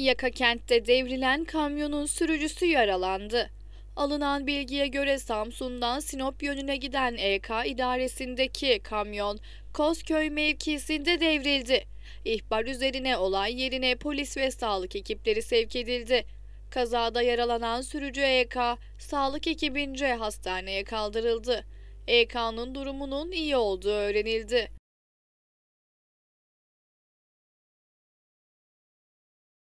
Yaka kentte devrilen kamyonun sürücüsü yaralandı. Alınan bilgiye göre Samsun'dan Sinop yönüne giden EK idaresindeki kamyon Kosköy mevkisinde devrildi. İhbar üzerine olay yerine polis ve sağlık ekipleri sevk edildi. Kazada yaralanan sürücü EK, sağlık ekibince hastaneye kaldırıldı. EK'nın durumunun iyi olduğu öğrenildi.